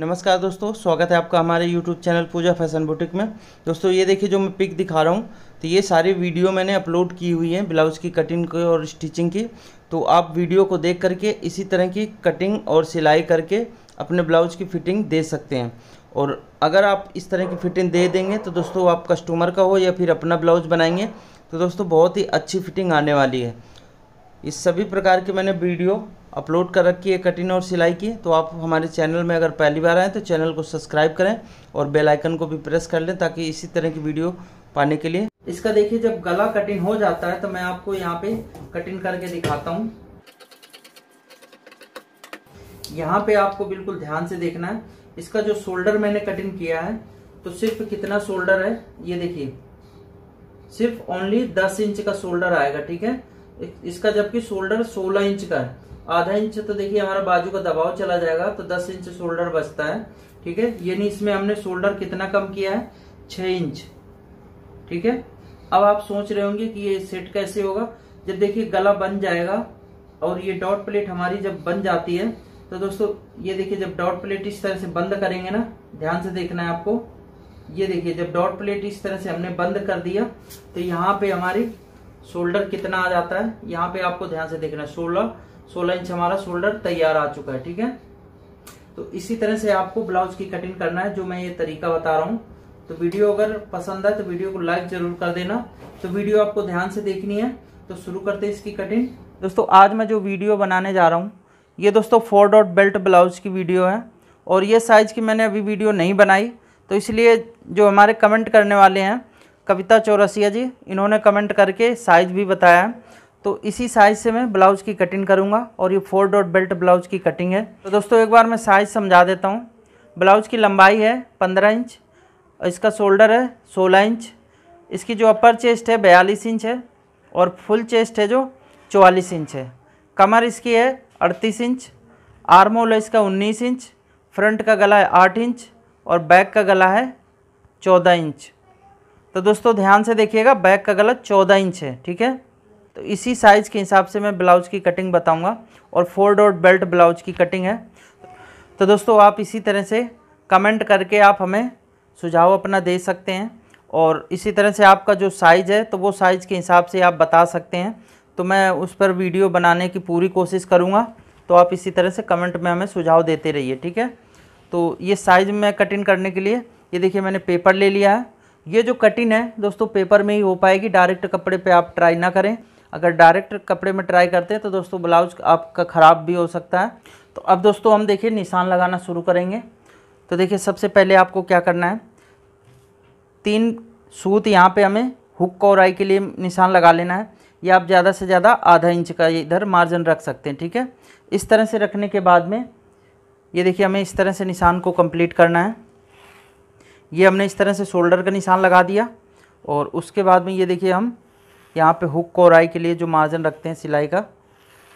नमस्कार दोस्तों स्वागत है आपका हमारे YouTube channel Pooja fashion boutique में दोस्तों ये देखिए जो मैं पिक दिखा रहा हूँ तो ये सारी वीडियो मैंने अपलोड की हुई है ब्लाउज़ की कटिंग की और स्टिचिंग की तो आप वीडियो को देख करके इसी तरह की कटिंग और सिलाई करके अपने ब्लाउज़ की फ़िटिंग दे सकते हैं और अगर आप इस तरह की फ़िटिंग दे देंगे तो दोस्तों आप कस्टमर का हो या फिर अपना ब्लाउज़ बनाएंगे तो दोस्तों बहुत ही अच्छी फिटिंग आने वाली है इस सभी प्रकार की मैंने वीडियो अपलोड कर रखी है कटिंग और सिलाई की तो आप हमारे चैनल में अगर पहली बार आएँ तो चैनल को सब्सक्राइब करें और बेल आइकन को भी प्रेस कर लें ताकि इसी तरह की वीडियो पाने के लिए इसका देखिए जब गला कटिंग हो जाता है तो मैं आपको यहाँ पे कटिंग करके दिखाता हूँ यहाँ पे आपको बिल्कुल ध्यान से देखना है इसका जो शोल्डर मैंने कटिंग किया है तो सिर्फ कितना शोल्डर है ये देखिए सिर्फ ओनली 10 इंच का शोल्डर आएगा ठीक है इसका जबकि शोल्डर 16 इंच का है आधा इंच तो देखिए हमारा बाजू का दबाव चला जाएगा तो दस इंच शोल्डर बचता है ठीक है यानी इसमें हमने शोल्डर कितना कम किया है छह इंच ठीक है अब आप सोच रहे होंगे कि ये सेट कैसे होगा जब देखिए गला बन जाएगा और ये डॉट प्लेट हमारी जब बन जाती है तो दोस्तों ये देखिए जब डॉट प्लेट इस तरह से बंद करेंगे ना ध्यान से देखना है आपको ये देखिए जब डॉट प्लेट इस तरह से हमने बंद कर दिया तो यहाँ पे हमारी शोल्डर कितना आ जाता है यहाँ पे आपको ध्यान से देखना है शोल्डर सोलह इंच हमारा शोल्डर तैयार आ चुका है ठीक है तो इसी तरह से आपको ब्लाउज की कटिंग करना है जो मैं ये तरीका बता रहा हूँ तो वीडियो अगर पसंद आए तो वीडियो को लाइक जरूर कर देना तो वीडियो आपको ध्यान से देखनी है तो शुरू करते हैं इसकी कटिंग दोस्तों आज मैं जो वीडियो बनाने जा रहा हूँ ये दोस्तों फोर डॉट बेल्ट ब्लाउज की वीडियो है और ये साइज़ की मैंने अभी वीडियो नहीं बनाई तो इसलिए जो हमारे कमेंट करने वाले हैं कविता चौरसिया जी इन्होंने कमेंट करके साइज़ भी बताया तो इसी साइज़ से मैं ब्लाउज़ की कटिंग करूँगा और ये फोर डॉट बेल्ट ब्लाउज़ की कटिंग है तो दोस्तों एक बार मैं साइज़ समझा देता हूँ ब्लाउज़ की लंबाई है पंद्रह इंच और इसका शोल्डर है सोलह इंच इसकी जो अपर चेस्ट है बयालीस इंच है और फुल चेस्ट है जो चौवालीस इंच है कमर इसकी है अड़तीस इंच आर्म होल है इसका उन्नीस इंच फ्रंट का गला है आठ इंच और बैक का गला है चौदह इंच तो दोस्तों ध्यान से देखिएगा बैक का गला चौदह इंच है ठीक है तो इसी साइज़ के हिसाब से मैं ब्लाउज की कटिंग बताऊँगा और फोर डॉट बेल्ट ब्लाउज की कटिंग है तो दोस्तों आप इसी तरह से कमेंट करके आप हमें सुझाव अपना दे सकते हैं और इसी तरह से आपका जो साइज़ है तो वो साइज़ के हिसाब से आप बता सकते हैं तो मैं उस पर वीडियो बनाने की पूरी कोशिश करूँगा तो आप इसी तरह से कमेंट में हमें सुझाव देते रहिए ठीक है तो ये साइज़ में कटिंग करने के लिए ये देखिए मैंने पेपर ले लिया है ये जो कटिंग है दोस्तों पेपर में ही हो पाएगी डायरेक्ट कपड़े पे आप ट्राई ना करें अगर डायरेक्ट कपड़े में ट्राई करते हैं तो दोस्तों ब्लाउज आपका ख़राब भी हो सकता है तो अब दोस्तों हम देखिए निशान लगाना शुरू करेंगे तो देखिए सबसे पहले आपको क्या करना है तीन सूत यहाँ पे हमें हुक आई के लिए निशान लगा लेना है या आप ज़्यादा से ज़्यादा आधा इंच का इधर मार्जिन रख सकते हैं ठीक है इस तरह से रखने के बाद में ये देखिए हमें इस तरह से निशान को कंप्लीट करना है ये हमने इस तरह से शोल्डर का निशान लगा दिया और उसके बाद में ये देखिए हम यहाँ पे हुक और आई के लिए जो मार्जिन रखते हैं सिलाई का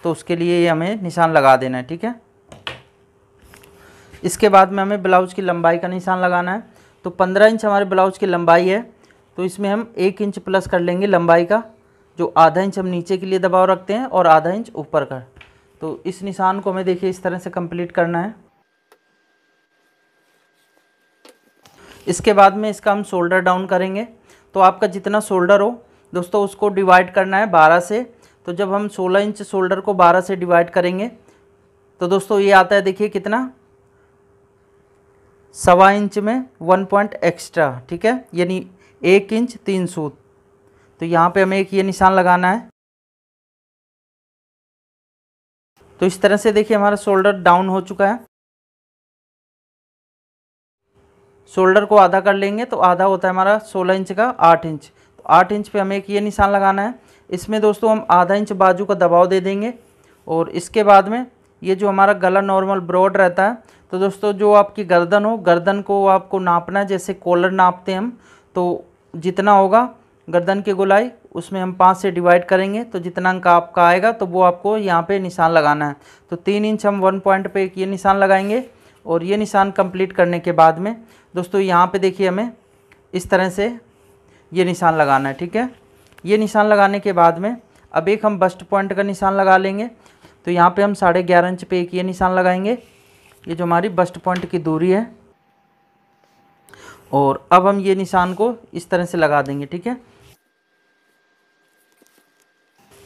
तो उसके लिए ये हमें निशान लगा देना है ठीक है इसके बाद में हमें ब्लाउज की लंबाई का निशान लगाना है तो पंद्रह इंच हमारे ब्लाउज की लंबाई है तो इसमें हम एक इंच प्लस कर लेंगे लंबाई का जो आधा इंच हम नीचे के लिए दबाव रखते हैं और आधा इंच ऊपर का तो इस निशान को हमें देखिए इस तरह से कंप्लीट करना है इसके बाद में इसका हम शोल्डर डाउन करेंगे तो आपका जितना शोल्डर हो दोस्तों उसको डिवाइड करना है बारह से तो जब हम सोलह इंच शोल्डर को बारह से डिवाइड करेंगे तो दोस्तों ये आता है देखिए कितना सवा इंच में वन पॉइंट एक्स्ट्रा ठीक है यानी एक इंच तीन सूत तो यहाँ पे हमें एक ये निशान लगाना है तो इस तरह से देखिए हमारा शोल्डर डाउन हो चुका है शोल्डर को आधा कर लेंगे तो आधा होता है हमारा सोलह इंच का आठ इंच आठ इंच पे हमें एक ये निशान लगाना है इसमें दोस्तों हम आधा इंच बाजू का दबाव दे देंगे और इसके बाद में ये जो हमारा गला नॉर्मल ब्रॉड रहता है तो दोस्तों जो आपकी गर्दन हो गर्दन को आपको नापना है जैसे कॉलर नापते हैं हम तो जितना होगा गर्दन की गुलाई उसमें हम पाँच से डिवाइड करेंगे तो जितना अंक आपका आएगा तो वो आपको यहाँ पे निशान लगाना है तो तीन इंच हम वन पॉइंट पे ये निशान लगाएंगे और ये निशान कंप्लीट करने के बाद में दोस्तों यहाँ पे देखिए हमें इस तरह से ये निशान लगाना है ठीक है ये निशान लगाने के बाद में अब एक हम बस्ट पॉइंट का निशान लगा लेंगे तो यहाँ पे हम साढ़े ग्यारह इंच पे एक ये निशान लगाएंगे ये जो हमारी बस्ट पॉइंट की दूरी है और अब हम ये निशान को इस तरह से लगा देंगे ठीक है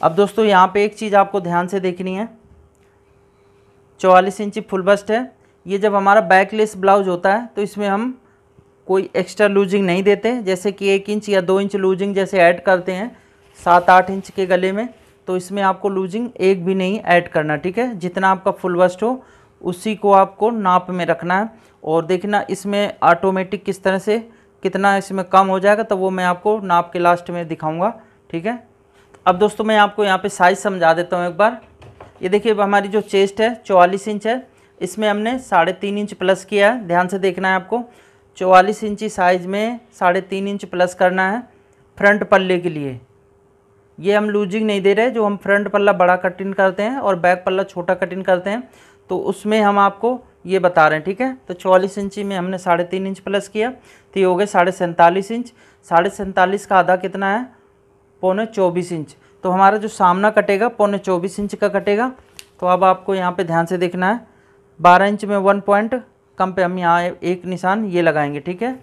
अब दोस्तों यहाँ पे एक चीज़ आपको ध्यान से देखनी है चौवालीस इंची फुल बस्ट है ये जब हमारा बैकलेस ब्लाउज होता है तो इसमें हम कोई एक्स्ट्रा लूजिंग नहीं देते जैसे कि एक इंच या दो इंच लूजिंग जैसे ऐड करते हैं सात आठ इंच के गले में तो इसमें आपको लूजिंग एक भी नहीं ऐड करना ठीक है जितना आपका फुल वस्ट हो उसी को आपको नाप में रखना है और देखना इसमें ऑटोमेटिक किस तरह से कितना इसमें कम हो जाएगा तो वो मैं आपको नाप के लास्ट में दिखाऊँगा ठीक है अब दोस्तों मैं आपको यहाँ पर साइज़ समझा देता हूँ एक बार ये देखिए हमारी जो चेस्ट है चौवालीस इंच है इसमें हमने साढ़े तीन इंच प्लस किया है ध्यान से देखना है आपको चौवालीस इंची साइज़ में साढ़े तीन इंच प्लस करना है फ्रंट पल्ले के लिए ये हम लूजिंग नहीं दे रहे जो हम फ्रंट पल्ला बड़ा कटिंग करते हैं और बैक पल्ला छोटा कटिंग करते हैं तो उसमें हम आपको ये बता रहे हैं ठीक है तो चौवालीस इंची में हमने साढ़े तीन इंच प्लस किया तो ये हो गए साढ़े सैंतालीस इंच साढ़े सैंतालीस का आधा कितना है पौने चौबीस इंच तो हमारा जो सामना कटेगा पौने चौबीस इंच का कटेगा तो अब आपको यहाँ पे ध्यान से देखना है बारह इंच में वन पॉइंट कम पे हम यहाँ एक निशान ये लगाएंगे ठीक है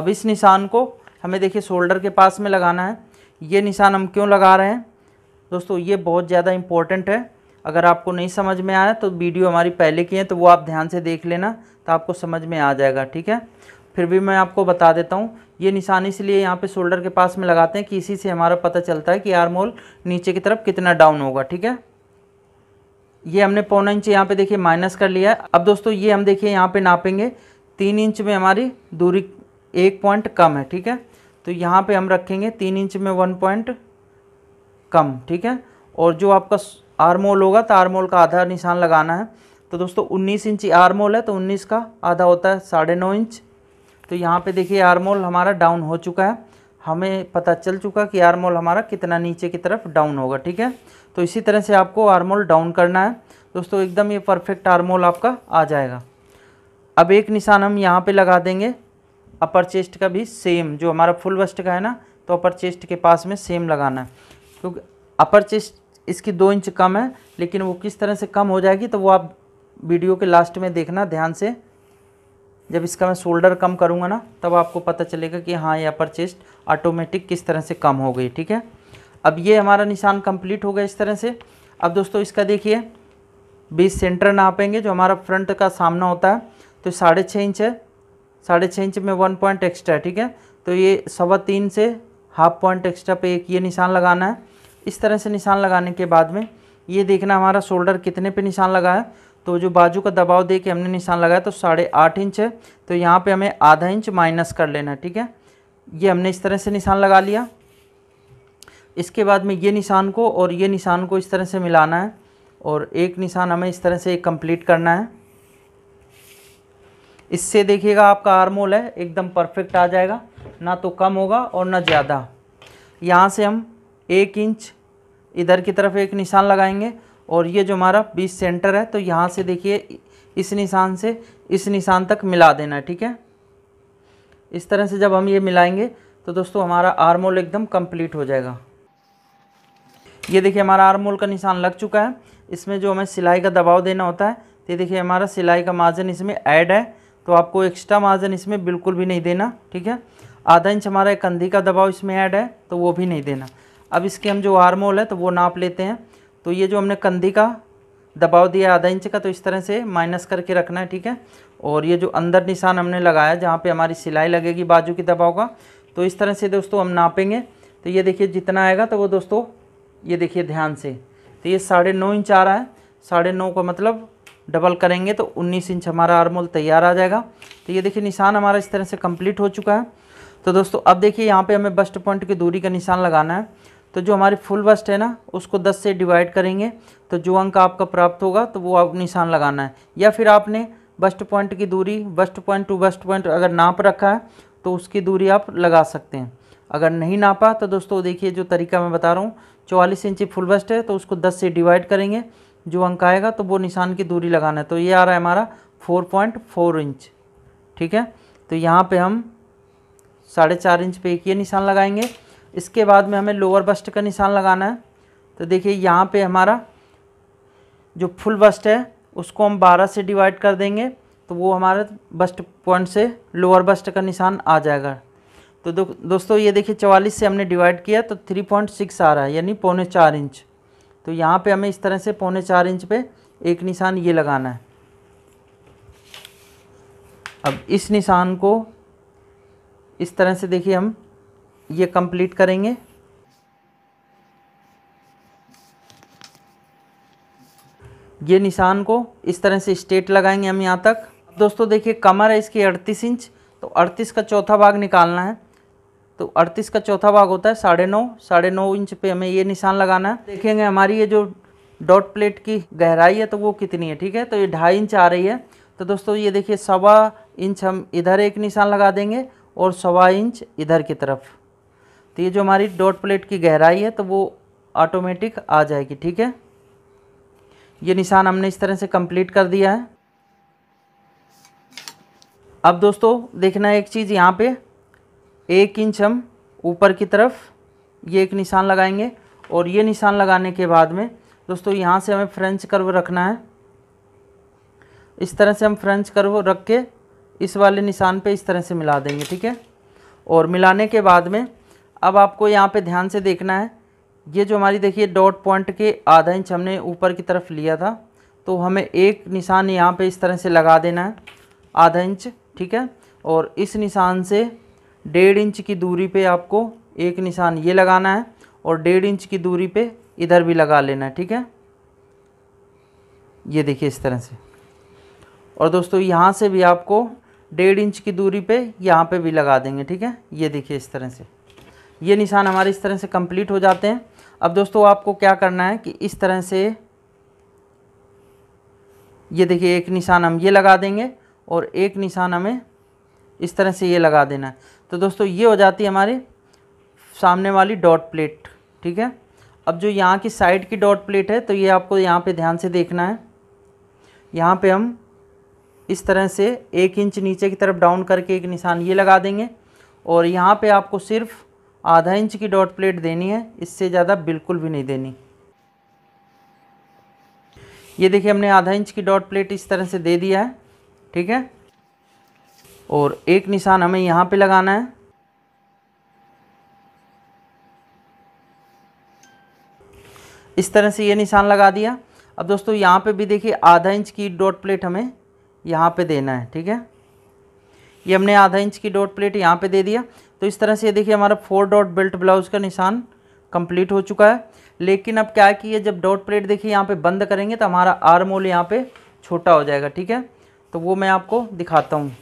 अब इस निशान को हमें देखिए शोल्डर के पास में लगाना है ये निशान हम क्यों लगा रहे हैं दोस्तों ये बहुत ज़्यादा इम्पोर्टेंट है अगर आपको नहीं समझ में आया तो वीडियो हमारी पहले की है तो वो आप ध्यान से देख लेना तो आपको समझ में आ जाएगा ठीक है फिर भी मैं आपको बता देता हूँ ये निशान इसलिए यहाँ पे शोल्डर के पास में लगाते हैं कि इसी से हमारा पता चलता है कि आर मोल नीचे की तरफ कितना डाउन होगा ठीक है ये हमने पौना इंच यहाँ पे देखिए माइनस कर लिया है अब दोस्तों ये हम देखिए यहाँ पे नापेंगे तीन इंच में हमारी दूरी एक पॉइंट कम है ठीक है तो यहाँ पे हम रखेंगे तीन इंच में वन पॉइंट कम ठीक है और जो आपका आरमोल होगा तो आरमोल का आधा निशान लगाना है तो दोस्तों उन्नीस इंची आरमोल है तो उन्नीस का आधा होता है साढ़े नौ इंच तो यहाँ पर देखिए आरमोल हमारा डाउन हो चुका है हमें पता चल चुका कि आरमोल हमारा कितना नीचे की तरफ डाउन होगा ठीक है तो इसी तरह से आपको आर्मोल डाउन करना है दोस्तों एकदम ये परफेक्ट आर्मोल आपका आ जाएगा अब एक निशान हम यहाँ पे लगा देंगे अपर चेस्ट का भी सेम जो हमारा फुल वेस्ट का है ना तो अपर चेस्ट के पास में सेम लगाना है क्योंकि अपर चेस्ट इसकी दो इंच कम है लेकिन वो किस तरह से कम हो जाएगी तो वो आप वीडियो के लास्ट में देखना ध्यान से जब इसका मैं शोल्डर कम करूँगा ना तब आपको पता चलेगा कि हाँ ये अपर चेस्ट ऑटोमेटिक किस तरह से कम हो गई ठीक है अब ये हमारा निशान कंप्लीट गया इस तरह से अब दोस्तों इसका देखिए बीस सेंटर नापेंगे जो हमारा फ्रंट का सामना होता है तो साढ़े छः इंच है साढ़े छः इंच में वन पॉइंट एक्स्ट्रा है ठीक है तो ये सवा तीन से हाफ पॉइंट एक्स्ट्रा पे एक ये निशान लगाना है इस तरह से निशान लगाने के बाद में ये देखना हमारा शोल्डर कितने पे निशान लगा है तो जो बाजू का दबाव दे के हमने निशान लगाया तो साढ़े आठ इंच है तो यहाँ पे हमें आधा इंच माइनस कर लेना है ठीक है ये हमने इस तरह से निशान लगा लिया इसके बाद में ये निशान को और ये निशान को इस तरह से मिलाना है और एक निशान हमें इस तरह से कंप्लीट करना है इससे देखिएगा आपका आर्मोल है एकदम परफेक्ट आ जाएगा ना तो कम होगा और ना ज़्यादा यहाँ से हम एक इंच इधर की तरफ एक निशान लगाएंगे और ये जो हमारा बीस सेंटर है तो यहाँ से देखिए इस निशान से इस निशान तक मिला देना है ठीक है इस तरह से जब हम ये मिलाएंगे तो दोस्तों हमारा आर्मोल एकदम कंप्लीट हो जाएगा ये देखिए हमारा आर्म होल का निशान लग चुका है इसमें जो हमें सिलाई का दबाव देना होता है तो ये देखिए हमारा सिलाई का मार्जिन इसमें ऐड है तो आपको एक्स्ट्रा मार्जिन इसमें बिल्कुल भी नहीं देना ठीक है आधा इंच हमारा कंधी का दबाव इसमें ऐड है तो वो भी नहीं देना अब इसके हम जो आर्म होल है तो वो नाप लेते हैं तो ये जो हमने कंधी का दबाव दिया आधा इंच का तो इस तरह से माइनस करके रखना है ठीक है और ये जो अंदर निशान हमने लगाया जहाँ पे हमारी सिलाई लगेगी बाजू की दबाव का तो इस तरह से दोस्तों हम नापेंगे तो ये देखिए जितना आएगा तो वो दोस्तों ये देखिए ध्यान से तो ये साढ़े नौ इंच आ रहा है साढ़े नौ का मतलब डबल करेंगे तो उन्नीस इंच हमारा आर्मोल तैयार आ जाएगा तो ये देखिए निशान हमारा इस तरह से कंप्लीट हो चुका है तो दोस्तों अब देखिए यहाँ पे हमें बस्ट पॉइंट की दूरी का निशान लगाना है तो जो हमारी फुल बस्ट है ना उसको दस से डिवाइड करेंगे तो जो अंक आपका प्राप्त होगा तो वो आप निशान लगाना है या फिर आपने बस्ट पॉइंट की दूरी bust point to bust point अगर नाप रखा है तो उसकी दूरी आप लगा सकते हैं अगर नहीं नापा तो दोस्तों देखिए जो तरीका मैं बता रहा हूँ चौवालीस इंची फुल बस्ट है तो उसको दस से डिवाइड करेंगे जो अंक आएगा तो वो निशान की दूरी लगाना है तो ये आ रहा है हमारा फोर पॉइंट फोर इंच ठीक है तो यहाँ पे हम साढ़े चार इंच पे एक ये निशान लगाएंगे इसके बाद में हमें लोअर बस्ट का निशान लगाना है तो देखिए यहाँ पे हमारा जो फुल बस्ट है उसको हम बारह से डिवाइड कर देंगे तो वो हमारे बस्ट पॉइंट से लोअर बस्ट का निशान आ जाएगा तो दो, दोस्तों ये देखिए चवालीस से हमने डिवाइड किया तो थ्री पॉइंट सिक्स आ रहा है यानी पौने चार इंच तो यहाँ पे हमें इस तरह से पौने चार इंच पे एक निशान ये लगाना है अब इस निशान को इस तरह से देखिए हम ये कंप्लीट करेंगे ये निशान को इस तरह से स्ट्रेट लगाएंगे हम यहाँ तक दोस्तों देखिए कमर है इसकी अड़तीस इंच तो अड़तीस का चौथा भाग निकालना है तो अड़तीस का चौथा भाग होता है साढ़े नौ साढ़े नौ इंच पे हमें ये निशान लगाना है देखेंगे हमारी ये जो डॉट प्लेट की गहराई है तो वो कितनी है ठीक है तो ये ढाई इंच आ रही है तो दोस्तों ये देखिए सवा इंच हम इधर एक निशान लगा देंगे और सवा इंच इधर की तरफ तो ये जो हमारी डॉट प्लेट की गहराई है तो वो ऑटोमेटिक आ जाएगी ठीक है ये निशान हमने इस तरह से कंप्लीट कर दिया है अब दोस्तों देखना है एक चीज़ यहाँ पे एक इंच हम ऊपर की तरफ ये एक निशान लगाएंगे और ये निशान लगाने के बाद में दोस्तों यहाँ से हमें फ्रेंच कर्व रखना है इस तरह से हम फ्रेंच कर्व रख के इस वाले निशान पे इस तरह से मिला देंगे ठीक है और मिलाने के बाद में अब आपको यहाँ पे ध्यान से देखना है ये जो हमारी देखिए डॉट पॉइंट के आधा इंच हमने ऊपर की तरफ लिया था तो हमें एक निशान यहाँ पर इस तरह से लगा देना है आधा इंच ठीक है और इस निशान से डेढ़ इंच की दूरी पे आपको एक निशान ये लगाना है और डेढ़ इंच की दूरी पे इधर भी लगा लेना है ठीक है ये देखिए इस तरह से और दोस्तों यहाँ से भी आपको डेढ़ इंच की दूरी पे यहाँ पे भी लगा देंगे ठीक है ये देखिए इस तरह से ये निशान हमारे इस तरह से कंप्लीट हो जाते हैं अब दोस्तों आपको क्या करना है कि इस तरह से ये देखिए एक निशान हम ये लगा देंगे और एक निशान हमें इस तरह से ये लगा देना है तो दोस्तों ये हो जाती है हमारी सामने वाली डॉट प्लेट ठीक है अब जो यहाँ की साइड की डॉट प्लेट है तो ये आपको यहाँ पे ध्यान से देखना है यहाँ पे हम इस तरह से एक इंच नीचे की तरफ डाउन करके एक निशान ये लगा देंगे और यहाँ पे आपको सिर्फ आधा इंच की डॉट प्लेट देनी है इससे ज़्यादा बिल्कुल भी नहीं देनी ये देखिए हमने आधा इंच की डॉट प्लेट इस तरह से दे दिया है ठीक है और एक निशान हमें यहाँ पे लगाना है इस तरह से ये निशान लगा दिया अब दोस्तों यहाँ पे भी देखिए आधा इंच की डॉट प्लेट हमें यहाँ पे देना है ठीक है ये हमने आधा इंच की डॉट प्लेट यहाँ पे दे दिया तो इस तरह से ये देखिए हमारा फोर डॉट बेल्ट ब्लाउज का निशान कंप्लीट हो चुका है लेकिन अब क्या है कि ये जब डॉट प्लेट देखिए यहाँ पे बंद करेंगे तो हमारा आर्म होल यहाँ पे छोटा हो जाएगा ठीक है तो वो मैं आपको दिखाता हूँ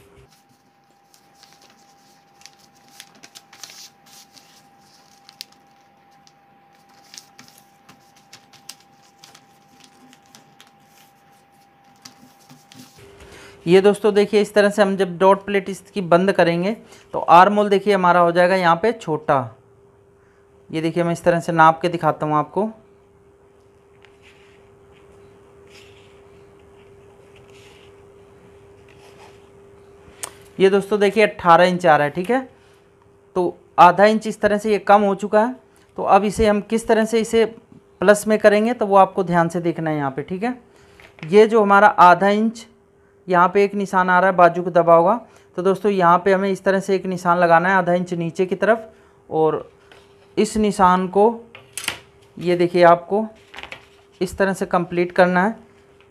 ये दोस्तों देखिए इस तरह से हम जब डॉट प्लेट इसकी बंद करेंगे तो आर मोल देखिए हमारा हो जाएगा यहाँ पे छोटा ये देखिए मैं इस तरह से नाप के दिखाता हूँ आपको ये दोस्तों देखिए 18 इंच आ रहा है ठीक है तो आधा इंच इस तरह से ये कम हो चुका है तो अब इसे हम किस तरह से इसे प्लस में करेंगे तो वो आपको ध्यान से देखना है यहाँ पे ठीक है ये जो हमारा आधा इंच यहाँ पे एक निशान आ रहा है बाजू को दबा होगा तो दोस्तों यहाँ पे हमें इस तरह से एक निशान लगाना है आधा इंच नीचे की तरफ और इस निशान को ये देखिए आपको इस तरह से कंप्लीट करना है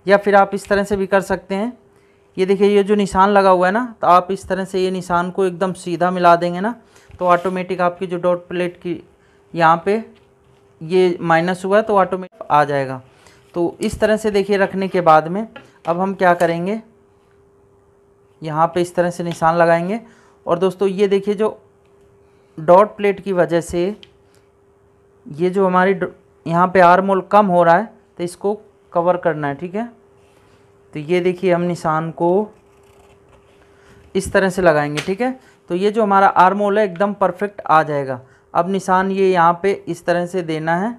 या फिर आप इस तरह से भी कर सकते हैं ये देखिए ये जो निशान लगा हुआ है ना तो आप इस तरह से ये निशान को एकदम सीधा मिला देंगे ना तो ऑटोमेटिक आपकी जो डॉट प्लेट की यहाँ पर ये माइनस हुआ है तो ऑटोमेटिक आ जाएगा तो इस तरह से देखिए रखने के बाद में अब हम क्या करेंगे यहाँ पे इस तरह से निशान लगाएंगे और दोस्तों ये देखिए जो डॉट प्लेट की वजह से ये जो हमारी यहाँ पे आर मोल कम हो रहा है तो इसको कवर करना है ठीक है तो ये देखिए हम निशान को इस तरह से लगाएंगे ठीक है तो ये जो हमारा आर मोल है एकदम परफेक्ट आ जाएगा अब निशान ये यहाँ पे इस तरह से देना है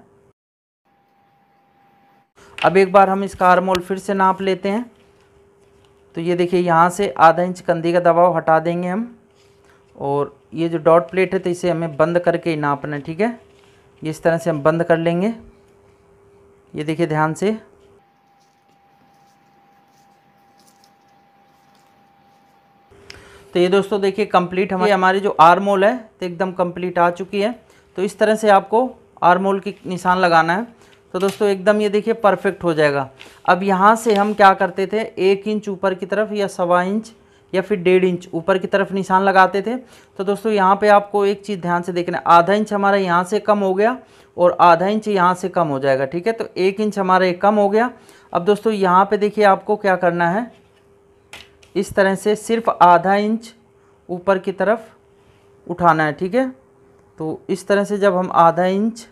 अब एक बार हम इसका आर मोल फिर से नाप लेते हैं तो ये देखिए यहाँ से आधा इंच कंधे का दबाव हटा देंगे हम और ये जो डॉट प्लेट है तो इसे हमें बंद करके ही नापना ठीक है ये इस तरह से हम बंद कर लेंगे ये देखिए ध्यान से तो ये दोस्तों देखिए कंप्लीट हमारे हमारी जो आर्मोल है तो एकदम कंप्लीट आ चुकी है तो इस तरह से आपको आर्मोल की निशान लगाना है तो दोस्तों एकदम ये देखिए परफेक्ट हो जाएगा अब यहाँ से हम क्या करते थे एक इंच ऊपर की तरफ या सवा इंच या फिर डेढ़ इंच ऊपर की तरफ निशान लगाते थे तो दोस्तों यहाँ पे आपको एक चीज़ ध्यान से देखना आधा इंच हमारा यहाँ से कम हो गया और आधा इंच यहाँ से कम हो जाएगा ठीक है तो एक इंच हमारा ये कम हो गया अब दोस्तों यहाँ पे देखिए आपको क्या करना है इस तरह से सिर्फ आधा इंच ऊपर की तरफ उठाना है ठीक है तो इस तरह से जब हम आधा इंच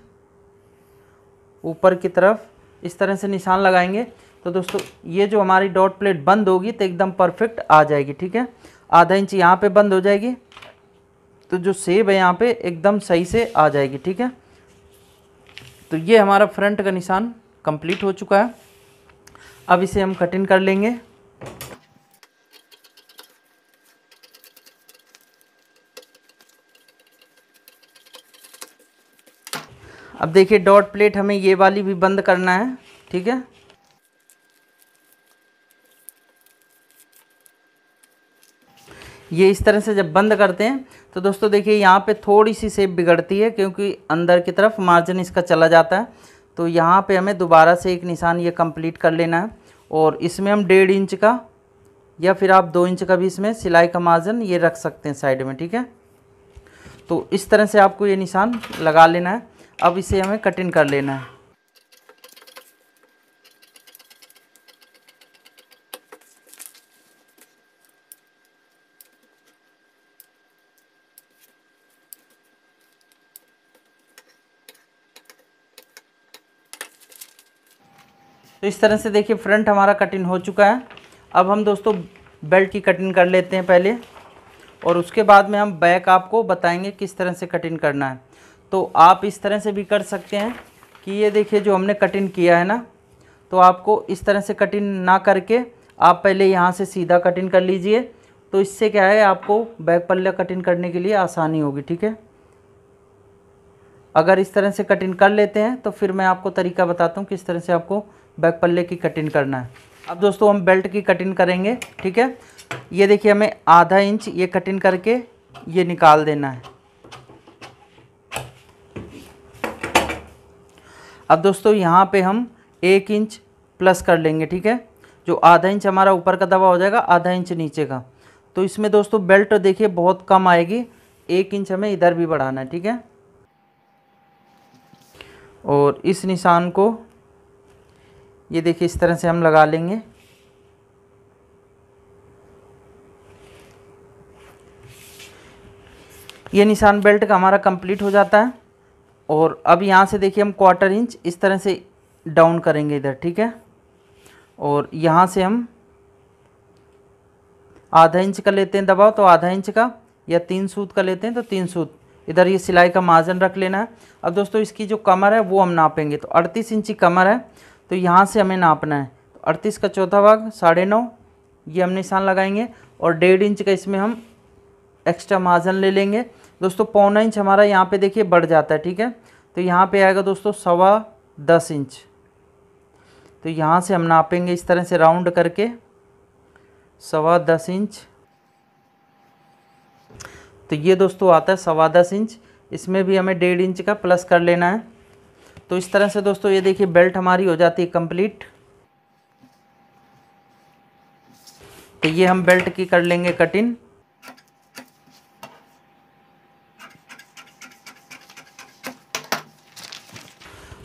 ऊपर की तरफ इस तरह से निशान लगाएंगे तो दोस्तों ये जो हमारी डॉट प्लेट बंद होगी तो एकदम परफेक्ट आ जाएगी ठीक है आधा इंच यहाँ पे बंद हो जाएगी तो जो सेब है यहाँ पे एकदम सही से आ जाएगी ठीक है तो ये हमारा फ्रंट का निशान कंप्लीट हो चुका है अब इसे हम कटिंग कर लेंगे अब देखिए डॉट प्लेट हमें ये वाली भी बंद करना है ठीक है ये इस तरह से जब बंद करते हैं तो दोस्तों देखिए यहाँ पे थोड़ी सी सेप बिगड़ती है क्योंकि अंदर की तरफ मार्जिन इसका चला जाता है तो यहाँ पे हमें दोबारा से एक निशान ये कंप्लीट कर लेना है और इसमें हम डेढ़ इंच का या फिर आप दो इंच का भी इसमें सिलाई का मार्जिन ये रख सकते हैं साइड में ठीक है तो इस तरह से आपको ये निशान लगा लेना है अब इसे हमें कटिंग कर लेना है तो इस तरह से देखिए फ्रंट हमारा कटिंग हो चुका है अब हम दोस्तों बेल्ट की कटिंग कर लेते हैं पहले और उसके बाद में हम बैक आपको बताएंगे किस तरह से कटिंग करना है तो आप इस तरह से भी कर सकते हैं कि ये देखिए जो हमने कटिंग किया है ना तो आपको इस तरह से कटिंग ना करके आप पहले यहाँ से सीधा कटिंग कर लीजिए तो इससे क्या है आपको बैक पल्ला कटिंग करने के लिए आसानी होगी ठीक है अगर इस तरह से कटिंग कर लेते हैं तो फिर मैं आपको तरीका बताता हूँ किस तरह से आपको बैक पल्ले की कटिंग करना है अब दोस्तों हम बेल्ट की कटिंग करेंगे ठीक है ये देखिए हमें आधा इंच ये कटिंग करके ये निकाल देना है अब दोस्तों यहाँ पे हम एक इंच प्लस कर लेंगे ठीक है जो आधा इंच हमारा ऊपर का दबा हो जाएगा आधा इंच नीचे का तो इसमें दोस्तों बेल्ट देखिए बहुत कम आएगी एक इंच हमें इधर भी बढ़ाना है ठीक है और इस निशान को ये देखिए इस तरह से हम लगा लेंगे ये निशान बेल्ट का हमारा कंप्लीट हो जाता है और अब यहाँ से देखिए हम क्वार्टर इंच इस तरह से डाउन करेंगे इधर ठीक है और यहाँ से हम आधा इंच का लेते हैं दबाव तो आधा इंच का या तीन सूत का लेते हैं तो तीन सूत इधर ये सिलाई का मार्जन रख लेना है अब दोस्तों इसकी जो कमर है वो हम नापेंगे तो अड़तीस इंची कमर है तो यहाँ से हमें नापना है तो अड़तीस का चौथा भाग साढ़े नौ ये हम निशान लगाएंगे और डेढ़ इंच का इसमें हम एक्स्ट्रा मार्जन ले लेंगे दोस्तों पौना इंच हमारा यहाँ पे देखिए बढ़ जाता है ठीक है तो यहाँ पे आएगा दोस्तों सवा दस इंच तो यहाँ से हम नापेंगे इस तरह से राउंड करके सवा दस इंच तो ये दोस्तों आता है सवा दस इंच इसमें भी हमें डेढ़ इंच का प्लस कर लेना है तो इस तरह से दोस्तों ये देखिए बेल्ट हमारी हो जाती है कंप्लीट तो ये हम बेल्ट की कर लेंगे कटिंग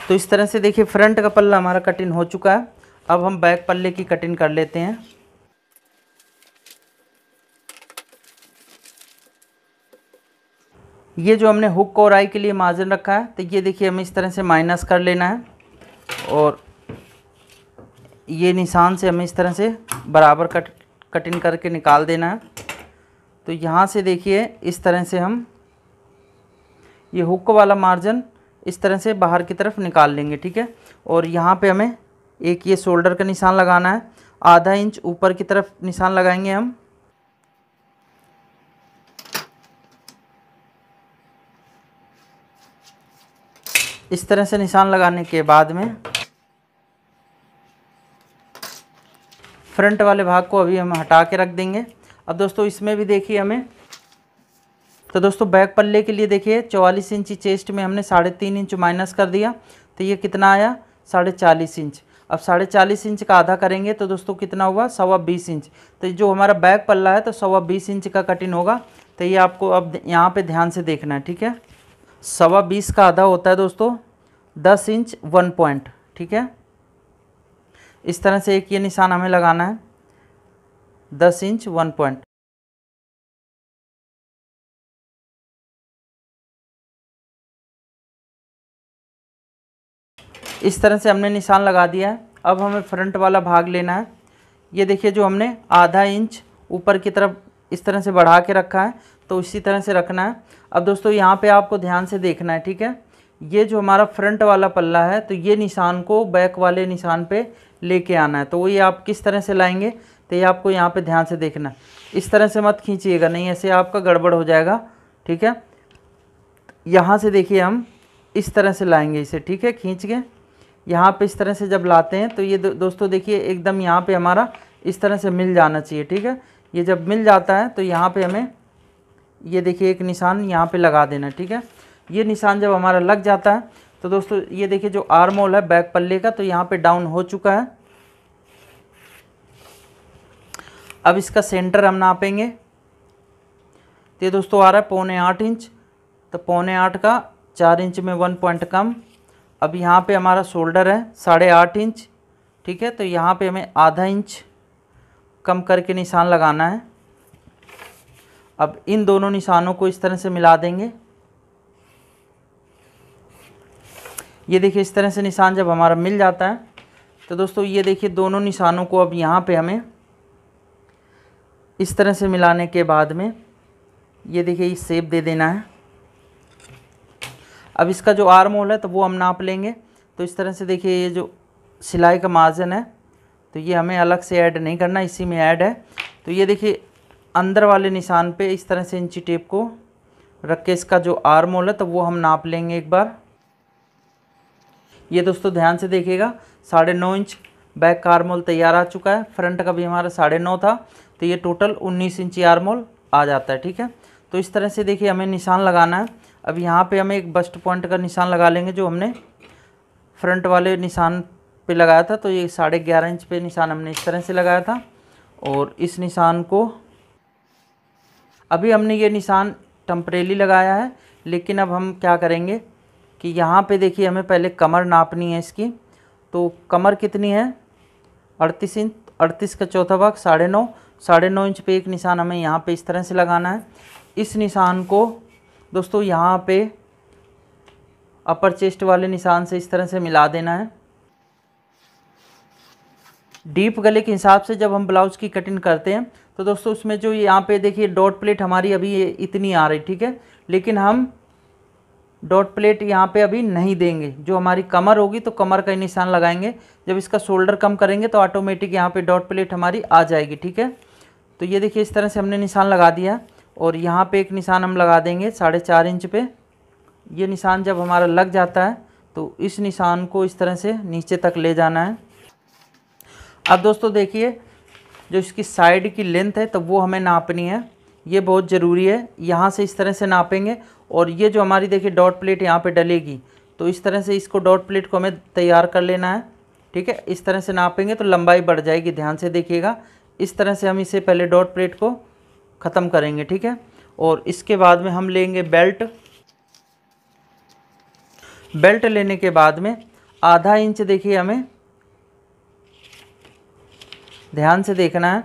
तो इस तरह से देखिए फ्रंट का पल्ला हमारा कटिंग हो चुका है अब हम बैक पल्ले की कटिंग कर लेते हैं ये जो हमने हुक और आई के लिए मार्जिन रखा है तो ये देखिए हमें इस तरह से माइनस कर लेना है और ये निशान से हमें इस तरह से बराबर कट कटिंग करके निकाल देना है तो यहाँ से देखिए इस तरह से हम ये हुक वाला मार्जिन इस तरह से बाहर की तरफ निकाल लेंगे ठीक है और यहाँ पे हमें एक ये शोल्डर का निशान लगाना है आधा इंच ऊपर की तरफ निशान लगाएंगे हम इस तरह से निशान लगाने के बाद में फ्रंट वाले भाग को अभी हम हटा के रख देंगे अब दोस्तों इसमें भी देखिए हमें तो दोस्तों बैक पल्ले के लिए देखिए चौवालीस इंची चेस्ट में हमने साढ़े तीन इंच माइनस कर दिया तो ये कितना आया साढ़े चालीस इंच अब साढ़े चालीस इंच का आधा करेंगे तो दोस्तों कितना हुआ सवा बीस इंच तो जो हमारा बैक पल्ला है तो सवा बीस इंच का कटिंग होगा तो ये आपको अब यहाँ पे ध्यान से देखना है ठीक है सवा बीस का आधा होता है दोस्तों दस इंच वन पॉइंट ठीक है इस तरह से एक ये निशान हमें लगाना है दस इंच वन पॉइंट इस तरह से हमने निशान लगा दिया है अब हमें फ्रंट वाला भाग लेना है ये देखिए जो हमने आधा इंच ऊपर की तरफ इस तरह से बढ़ा के रखा है तो इसी तरह से रखना है अब दोस्तों यहाँ पे आपको ध्यान से देखना है ठीक है ये जो हमारा फ्रंट वाला पल्ला है तो ये निशान को बैक वाले निशान पे लेके आना है तो वो ये आप किस तरह से लाएंगे तो ये आपको यहाँ पे ध्यान से देखना है इस तरह से मत खींचिएगा नहीं ऐसे आपका गड़बड़ हो जाएगा ठीक है यहाँ से देखिए हम इस तरह से लाएंगे इसे ठीक है खींच के यहाँ पे इस तरह से जब लाते हैं तो ये दो, दोस्तों देखिए एकदम यहाँ पे हमारा इस तरह से मिल जाना चाहिए ठीक है ये जब मिल जाता है तो यहाँ पे हमें ये देखिए एक निशान यहाँ पे लगा देना ठीक है ये निशान जब हमारा लग जाता है तो दोस्तों ये देखिए जो आर्म होल है बैक पल्ले का तो यहाँ पर डाउन हो चुका है अब इसका सेंटर हम नापेंगे तो ये दोस्तों आ रहा है पौने आठ इंच तो पौने आठ का चार इंच में वन पॉइंट कम अब यहाँ पे हमारा शोल्डर है साढ़े आठ इंच ठीक है तो यहाँ पे हमें आधा इंच कम करके निशान लगाना है अब इन दोनों निशानों को इस तरह से मिला देंगे ये देखिए इस तरह से निशान जब हमारा मिल जाता है तो दोस्तों ये देखिए दोनों निशानों को अब यहाँ पे हमें इस तरह से मिलाने के बाद में ये देखिए ये सेप दे देना है अब इसका जो आर्म होल है तो वो हम नाप लेंगे तो इस तरह से देखिए ये जो सिलाई का मार्जिन है तो ये हमें अलग से ऐड नहीं करना इसी में ऐड है तो ये देखिए अंदर वाले निशान पे इस तरह से इंची टेप को रख के इसका जो आर्म होल है तो वो हम नाप लेंगे एक बार ये दोस्तों ध्यान से देखिएगा साढ़े नौ इंच बैक का आर्मोल तैयार आ चुका है फ्रंट का भी हमारा साढ़े नौ था तो ये टोटल उन्नीस इंची आर्मोल आ जाता है ठीक है तो इस तरह से देखिए हमें निशान लगाना है अब यहाँ पे हम एक बस्ट पॉइंट का निशान लगा लेंगे जो हमने फ्रंट वाले निशान पे लगाया था तो ये साढ़े ग्यारह इंच पे निशान हमने इस तरह से लगाया था और इस निशान को अभी हमने ये निशान टम्परेली लगाया है लेकिन अब हम क्या करेंगे कि यहाँ पे देखिए हमें पहले कमर नापनी है इसकी तो कमर कितनी है अड़तीस इंच अड़तीस का चौथा भाग साढ़े नौ साढ़े नौ इंच पे एक निशान हमें यहाँ पे इस तरह से लगाना है इस निशान को दोस्तों यहाँ पे अपर चेस्ट वाले निशान से इस तरह से मिला देना है डीप गले के हिसाब से जब हम ब्लाउज़ की कटिंग करते हैं तो दोस्तों उसमें जो यहाँ पे देखिए डॉट प्लेट हमारी अभी इतनी आ रही ठीक है लेकिन हम डॉट प्लेट यहाँ पे अभी नहीं देंगे जो हमारी कमर होगी तो कमर का निशान लगाएंगे जब इसका शोल्डर कम करेंगे तो ऑटोमेटिक यहाँ पे डॉट प्लेट हमारी आ जाएगी ठीक है तो ये देखिए इस तरह से हमने निशान लगा दिया और यहाँ पे एक निशान हम लगा देंगे साढ़े चार इंच पे ये निशान जब हमारा लग जाता है तो इस निशान को इस तरह से नीचे तक ले जाना है अब दोस्तों देखिए जो इसकी साइड की लेंथ है तो वो हमें नापनी है ये बहुत ज़रूरी है यहाँ से इस तरह से नापेंगे और ये जो हमारी देखिए डॉट प्लेट यहाँ पर डलेगी तो इस तरह से इसको डॉट प्लेट को हमें तैयार कर लेना है ठीक है इस तरह से नापेंगे तो लंबाई बढ़ जाएगी ध्यान से देखिएगा इस तरह से हम इसे पहले डॉट प्लेट को ख़त्म करेंगे ठीक है और इसके बाद में हम लेंगे बेल्ट बेल्ट लेने के बाद में आधा इंच देखिए हमें ध्यान से देखना है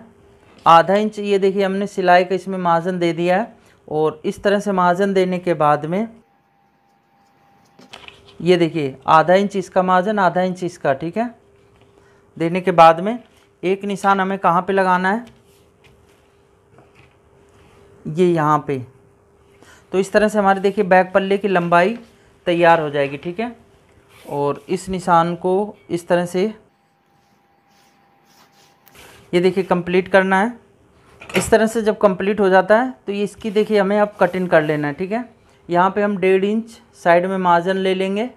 आधा इंच ये देखिए हमने सिलाई का इसमें मार्जन दे दिया है और इस तरह से मार्जन देने के बाद में ये देखिए आधा इंच इसका मार्जन आधा इंच इसका ठीक है देने के बाद में एक निशान हमें कहाँ पे लगाना है ये यहाँ पे तो इस तरह से हमारे देखिए बैक पल्ले की लंबाई तैयार हो जाएगी ठीक है और इस निशान को इस तरह से ये देखिए कंप्लीट करना है इस तरह से जब कंप्लीट हो जाता है तो ये इसकी देखिए हमें अब कटिंग कर लेना है ठीक है यहाँ पे हम डेढ़ इंच साइड में मार्जन ले लेंगे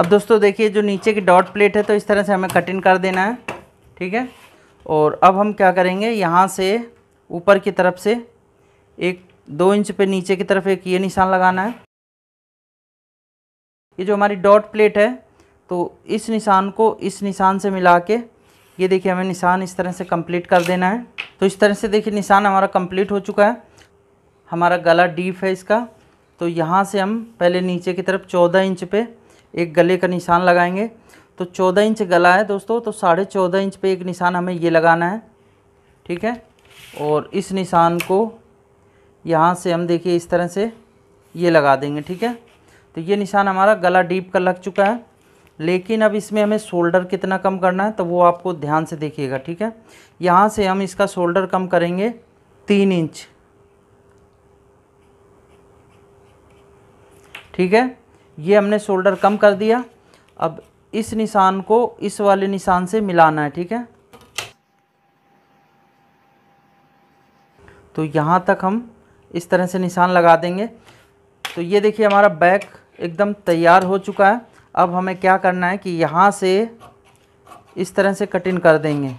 अब दोस्तों देखिए जो नीचे की डॉट प्लेट है तो इस तरह से हमें कटिंग कर देना है ठीक है और अब हम क्या करेंगे यहाँ से ऊपर की तरफ से एक दो इंच पे नीचे की तरफ एक ये निशान लगाना है ये जो हमारी डॉट प्लेट है तो इस निशान को इस निशान से मिला के ये देखिए हमें निशान इस तरह से कंप्लीट कर देना है तो इस तरह से देखिए निशान हमारा कंप्लीट हो चुका है हमारा गला डीप है इसका तो यहाँ से हम पहले नीचे की तरफ चौदह इंच पे एक गले का निशान लगाएंगे तो चौदह इंच गला है दोस्तों तो साढ़े चौदह इंच पे एक निशान हमें ये लगाना है ठीक है और इस निशान को यहाँ से हम देखिए इस तरह से ये लगा देंगे ठीक है तो ये निशान हमारा गला डीप का लग चुका है लेकिन अब इसमें हमें शोल्डर कितना कम करना है तो वो आपको ध्यान से देखिएगा ठीक है यहाँ से हम इसका शोल्डर कम करेंगे तीन इंच ठीक है ये हमने शोल्डर कम कर दिया अब इस निशान को इस वाले निशान से मिलाना है ठीक है तो यहाँ तक हम इस तरह से निशान लगा देंगे तो ये देखिए हमारा बैक एकदम तैयार हो चुका है अब हमें क्या करना है कि यहाँ से इस तरह से कटिंग कर देंगे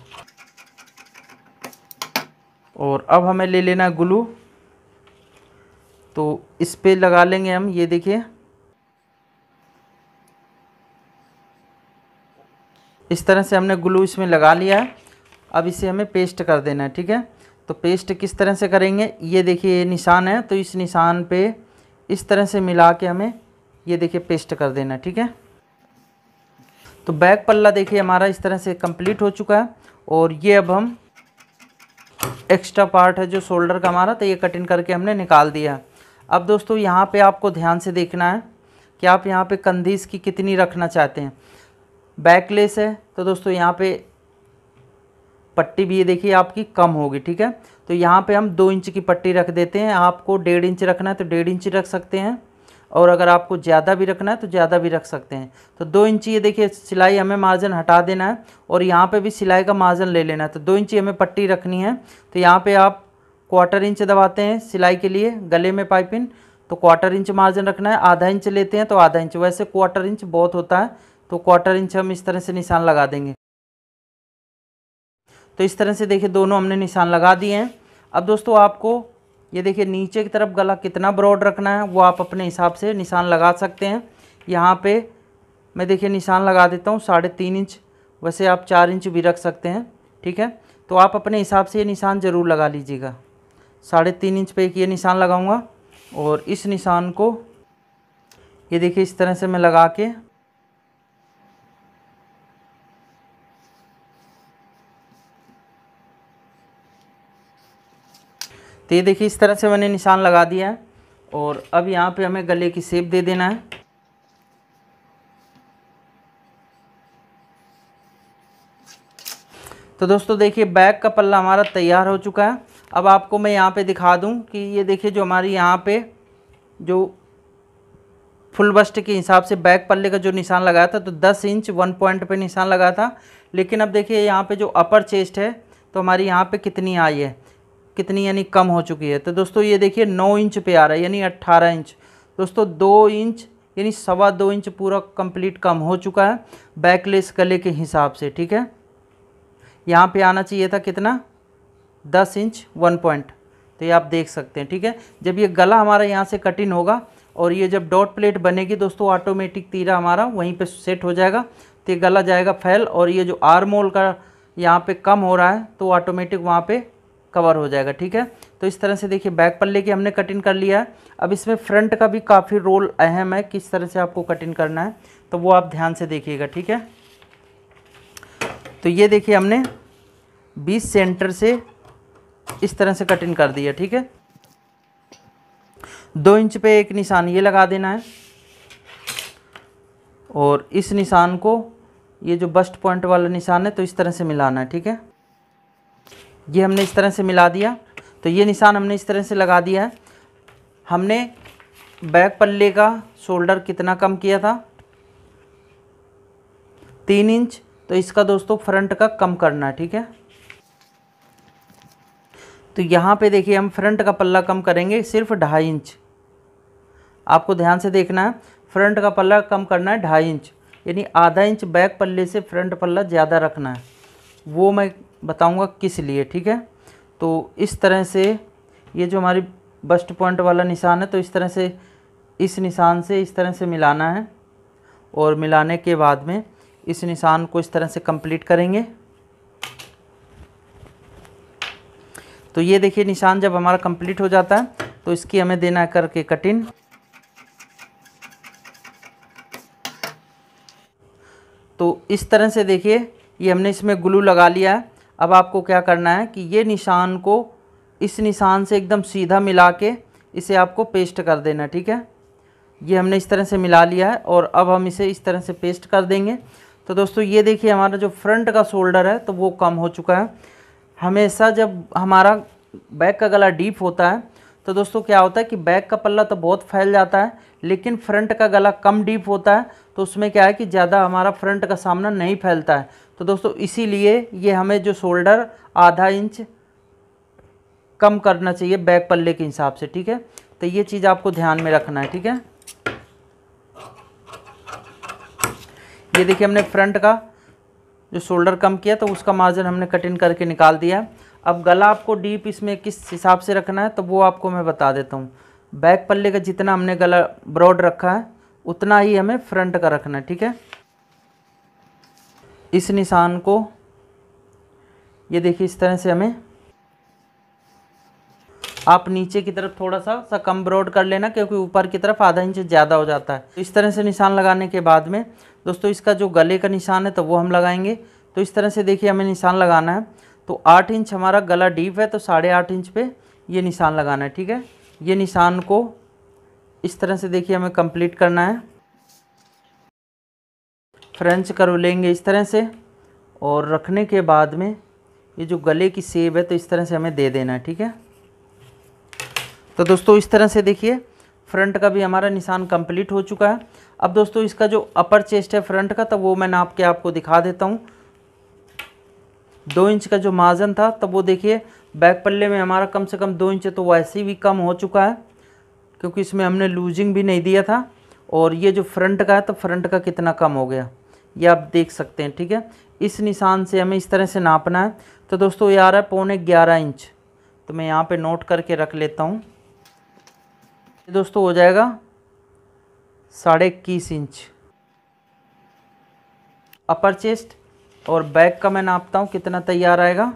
और अब हमें ले लेना है ग्लू तो इस पर लगा लेंगे हम ये देखिए इस तरह से हमने ग्लू इसमें लगा लिया है अब इसे हमें पेस्ट कर देना है ठीक है तो पेस्ट किस तरह से करेंगे ये देखिए ये निशान है तो इस निशान पे इस तरह से मिला के हमें ये देखिए पेस्ट कर देना है ठीक है तो बैक पल्ला देखिए हमारा इस तरह से कंप्लीट हो चुका है और ये अब हम एक्स्ट्रा पार्ट है जो शोल्डर का हमारा तो ये कटिंग करके हमने निकाल दिया अब दोस्तों यहाँ पर आपको ध्यान से देखना है कि आप यहाँ पर कंधीस की कितनी रखना चाहते हैं बैकलेस है तो दोस्तों यहाँ पे पट्टी भी ये देखिए आपकी कम होगी ठीक है तो यहाँ पे हम दो इंच की पट्टी रख देते हैं आपको डेढ़ इंच रखना है तो डेढ़ इंच रख सकते हैं और अगर आपको ज़्यादा भी रखना है तो ज़्यादा भी रख सकते हैं तो दो इंची ये देखिए सिलाई हमें मार्जिन हटा देना है और यहाँ पे भी सिलाई का मार्जिन ले लेना है तो दो इंची हमें पट्टी रखनी है तो यहाँ पे आप क्वार्टर इंच दबाते हैं सिलाई के लिए गले में पाइपिंग तो क्वार्टर इंच मार्जिन रखना है आधा इंच लेते हैं तो आधा इंच वैसे क्वार्टर इंच बहुत होता है तो क्वार्टर इंच हम इस तरह से निशान लगा देंगे तो इस तरह से देखिए दोनों हमने निशान लगा दिए हैं अब दोस्तों आपको ये देखिए नीचे की तरफ गला कितना ब्रॉड रखना है वो आप अपने हिसाब से निशान लगा सकते हैं यहाँ पे मैं देखिए निशान लगा देता हूँ साढ़े तीन इंच वैसे आप चार इंच भी रख सकते हैं ठीक है तो आप अपने हिसाब से ये निशान ज़रूर लगा लीजिएगा साढ़े तीन इंच पे एक ये निशान लगाऊंगा और इस निशान को ये देखिए इस तरह से मैं लगा के तो ये देखिए इस तरह से मैंने निशान लगा दिया है और अब यहाँ पे हमें गले की सेप दे देना है तो दोस्तों देखिए बैग का पल्ला हमारा तैयार हो चुका है अब आपको मैं यहाँ पे दिखा दूँ कि ये देखिए जो हमारी यहाँ पे जो फुल बस्ट के हिसाब से बैक पल्ले का जो निशान लगाया था तो 10 इंच वन पॉइंट पे निशान लगा था लेकिन अब देखिए यहाँ पे जो अपर चेस्ट है तो हमारी यहाँ पे कितनी आई है कितनी यानी कम हो चुकी है तो दोस्तों ये देखिए नौ इंच पे आ रहा है यानी अट्ठारह इंच दोस्तों दो इंच यानी सवा दो इंच पूरा कंप्लीट कम हो चुका है बैकलेस गले के हिसाब से ठीक है यहाँ पे आना चाहिए था कितना दस इंच वन पॉइंट तो ये आप देख सकते हैं ठीक है जब ये गला हमारा यहाँ से इन होगा और ये जब डॉट प्लेट बनेगी दोस्तों ऑटोमेटिक तीरा हमारा वहीं पर सेट हो जाएगा तो ये गला जाएगा फैल और ये जो मोल का यहाँ पे कम हो रहा है तो ऑटोमेटिक वहाँ पे कवर हो जाएगा ठीक है तो इस तरह से देखिए बैक पल्ले की हमने कटिंग कर लिया है अब इसमें फ्रंट का भी काफ़ी रोल अहम है किस तरह से आपको कटिंग करना है तो वो आप ध्यान से देखिएगा ठीक है तो ये देखिए हमने बीस सेंटर से इस तरह से कटिंग कर दिया ठीक है दो इंच पे एक निशान ये लगा देना है और इस निशान को ये जो बस्ट पॉइंट वाला निशान है तो इस तरह से मिलाना है ठीक है ये हमने इस तरह से मिला दिया तो ये निशान हमने इस तरह से लगा दिया है हमने बैक पल्ले का शोल्डर कितना कम किया था तीन इंच तो इसका दोस्तों फ्रंट का कम करना है ठीक है तो यहाँ पे देखिए हम फ्रंट का पल्ला कम करेंगे सिर्फ ढाई इंच आपको ध्यान से देखना है फ्रंट का पल्ला कम करना है ढाई इंच यानी आधा इंच बैक पल्ले से फ्रंट पल्ला ज़्यादा रखना है वो मैं बताऊंगा किस लिए ठीक है तो इस तरह से ये जो हमारी बस्ट पॉइंट वाला निशान है तो इस तरह से इस निशान से इस तरह से मिलाना है और मिलाने के बाद में इस निशान को इस तरह से कंप्लीट करेंगे तो ये देखिए निशान जब हमारा कंप्लीट हो जाता है तो इसकी हमें देना है करके कटिंग तो इस तरह से देखिए ये हमने इसमें ग्लू लगा लिया है अब आपको क्या करना है कि ये निशान को इस निशान से एकदम सीधा मिला के इसे आपको पेस्ट कर देना ठीक है ये हमने इस तरह से मिला लिया है और अब हम इसे इस तरह से पेस्ट कर देंगे तो दोस्तों ये देखिए हमारा जो फ्रंट का शोल्डर है तो वो कम हो चुका है हमेशा जब हमारा बैक का गला डीप होता है तो दोस्तों क्या होता है कि बैक का पल्ला तो बहुत फैल जाता है लेकिन फ्रंट का गला कम डीप होता है तो उसमें क्या है कि ज़्यादा हमारा फ्रंट का सामना नहीं फैलता है तो दोस्तों इसीलिए ये हमें जो शोल्डर आधा इंच कम करना चाहिए बैक पल्ले के हिसाब से ठीक है तो ये चीज़ आपको ध्यान में रखना है ठीक है ये देखिए हमने फ्रंट का जो शोल्डर कम किया तो उसका मार्जिन हमने कट इन करके निकाल दिया अब गला आपको डीप इसमें किस हिसाब से रखना है तो वो आपको मैं बता देता हूँ बैक पल्ले का जितना हमने गला ब्रॉड रखा है उतना ही हमें फ्रंट का रखना है ठीक है इस निशान को ये देखिए इस तरह से हमें आप नीचे की तरफ थोड़ा सा सा कम ब्रॉड कर लेना क्योंकि ऊपर की तरफ आधा इंच ज़्यादा हो जाता है तो इस तरह से निशान लगाने के बाद में दोस्तों इसका जो गले का निशान है तो वो हम लगाएंगे तो इस तरह से देखिए हमें निशान लगाना है तो आठ इंच हमारा गला डीप है तो साढ़े आठ इंच पे ये निशान लगाना है ठीक है ये निशान को इस तरह से देखिए हमें कंप्लीट करना है फ्रेंच कर लेंगे इस तरह से और रखने के बाद में ये जो गले की सेब है तो इस तरह से हमें दे देना है ठीक है तो दोस्तों इस तरह से देखिए फ्रंट का भी हमारा निशान कंप्लीट हो चुका है अब दोस्तों इसका जो अपर चेस्ट है फ्रंट का तब तो वो मैं नाप के आपको दिखा देता हूँ दो इंच का जो मार्जन था तब तो वो देखिए बैक पल्ले में हमारा कम से कम दो इंच तो वैसे भी कम हो चुका है क्योंकि इसमें हमने लूजिंग भी नहीं दिया था और ये जो फ्रंट का है तो फ्रंट का कितना कम हो गया ये आप देख सकते हैं ठीक है इस निशान से हमें इस तरह से नापना है तो दोस्तों ये आ रहा है पौने ग्यारह इंच तो मैं यहाँ पे नोट करके रख लेता हूँ दोस्तों हो जाएगा साढ़े इक्कीस इंच अपर चेस्ट और बैक का मैं नापता हूँ कितना तैयार आएगा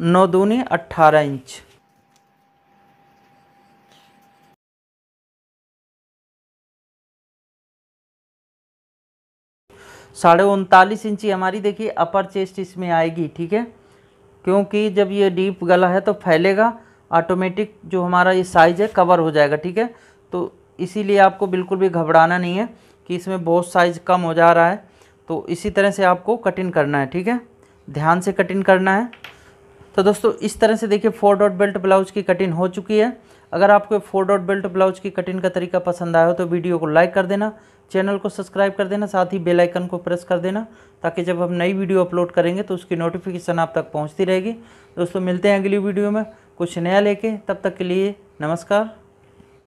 नौ दूनी अट्ठारह इंच साढ़े उनतालीस इंची हमारी देखिए अपर चेस्ट इसमें आएगी ठीक है क्योंकि जब ये डीप गला है तो फैलेगा ऑटोमेटिक जो हमारा ये साइज है कवर हो जाएगा ठीक है तो इसीलिए आपको बिल्कुल भी घबराना नहीं है कि इसमें बहुत साइज कम हो जा रहा है तो इसी तरह से आपको कटिंग करना है ठीक है ध्यान से कटिंग करना है तो दोस्तों इस तरह से देखिए फोर डॉट बेल्ट ब्लाउज की कटिंग हो चुकी है अगर आपको फोर डॉट बेल्ट ब्लाउज की कटिंग का तरीका पसंद आया हो तो वीडियो को लाइक कर देना चैनल को सब्सक्राइब कर देना साथ ही बेल आइकन को प्रेस कर देना ताकि जब हम नई वीडियो अपलोड करेंगे तो उसकी नोटिफिकेशन आप तक पहुंचती रहेगी दोस्तों मिलते हैं अगली वीडियो में कुछ नया लेके तब तक के लिए नमस्कार